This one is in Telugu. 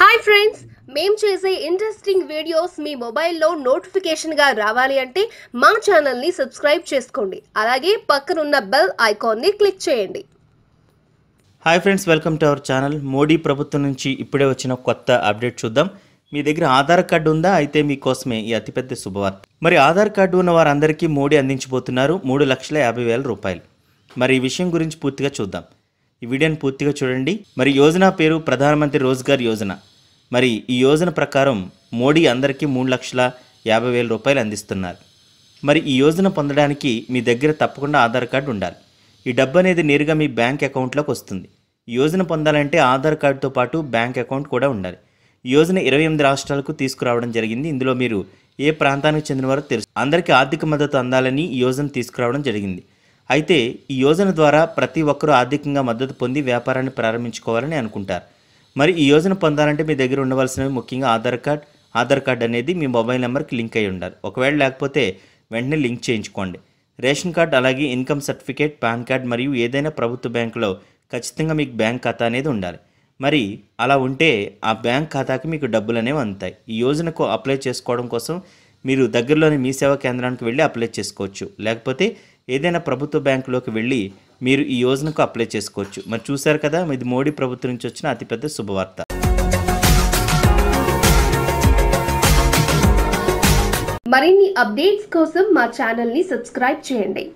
హాయ్ ఫ్రెండ్స్ మేము చేసే ఇంట్రెస్టింగ్ వీడియోస్ మీ మొబైల్లో నోటిఫికేషన్గా రావాలి అంటే మా ఛానల్ని సబ్స్క్రైబ్ చేసుకోండి అలాగే పక్కనున్న బెల్ ఐకాన్ని క్లిక్ చేయండి hi friends welcome to our channel Modi ప్రభుత్వం నుంచి ఇప్పుడే వచ్చిన కొత్త అప్డేట్ చూద్దాం మీ దగ్గర ఆధార్ కార్డు ఉందా అయితే మీకోసమే ఈ అతిపెద్ద శుభవార్త మరి ఆధార్ కార్డు ఉన్న వారందరికీ మోడీ అందించబోతున్నారు మూడు లక్షల యాభై వేల రూపాయలు మరి ఈ విషయం గురించి పూర్తిగా చూద్దాం ఈ వీడియోని పూర్తిగా చూడండి మరి యోజన పేరు ప్రధానమంత్రి రోజ్గార్ యోజన మరి ఈ యోజన ప్రకారం మోడీ అందరికీ మూడు లక్షల యాభై వేల రూపాయలు అందిస్తున్నారు మరి ఈ యోజన పొందడానికి మీ దగ్గర తప్పకుండా ఆధార్ కార్డు ఉండాలి ఈ డబ్బు అనేది నేరుగా మీ బ్యాంక్ అకౌంట్లోకి వస్తుంది యోజన పొందాలంటే ఆధార్ కార్డుతో పాటు బ్యాంక్ అకౌంట్ కూడా ఉండాలి యోజన ఇరవై ఎనిమిది రాష్ట్రాలకు తీసుకురావడం జరిగింది ఇందులో మీరు ఏ ప్రాంతానికి చెందినవారో తెలుసు అందరికీ ఆర్థిక మద్దతు అందాలని ఈ యోజన తీసుకురావడం జరిగింది అయితే ఈ యోజన ద్వారా ప్రతి ఒక్కరూ ఆర్థికంగా మద్దతు పొంది వ్యాపారాన్ని ప్రారంభించుకోవాలని అనుకుంటారు మరి ఈ యోజన పొందాలంటే మీ దగ్గర ఉండవలసినవి ముఖ్యంగా ఆధార్ కార్డ్ ఆధార్ కార్డ్ అనేది మీ మొబైల్ నెంబర్కి లింక్ అయి ఉండాలి ఒకవేళ లేకపోతే వెంటనే లింక్ చేయించుకోండి రేషన్ కార్డ్ అలాగే ఇన్కమ్ సర్టిఫికేట్ పాన్ కార్డ్ మరియు ఏదైనా ప్రభుత్వ బ్యాంకులో ఖచ్చితంగా మీకు బ్యాంక్ ఖాతా అనేది ఉండాలి మరి అలా ఉంటే ఆ బ్యాంక్ ఖాతాకి మీకు డబ్బులు అనేవి అందుతాయి ఈ యోజనకు అప్లై చేసుకోవడం కోసం మీరు దగ్గరలోని మీ సేవా కేంద్రానికి వెళ్ళి అప్లై చేసుకోవచ్చు లేకపోతే ఏదైనా ప్రభుత్వ బ్యాంకులోకి వెళ్ళి మీరు ఈ యోజనకు అప్లై చేసుకోవచ్చు మరి చూశారు కదా ఇది మోడీ ప్రభుత్వం నుంచి వచ్చిన అతిపెద్ద శుభవార్త మరిన్ని అప్డేట్స్ కోసం మా ఛానల్ని సబ్స్క్రైబ్ చేయండి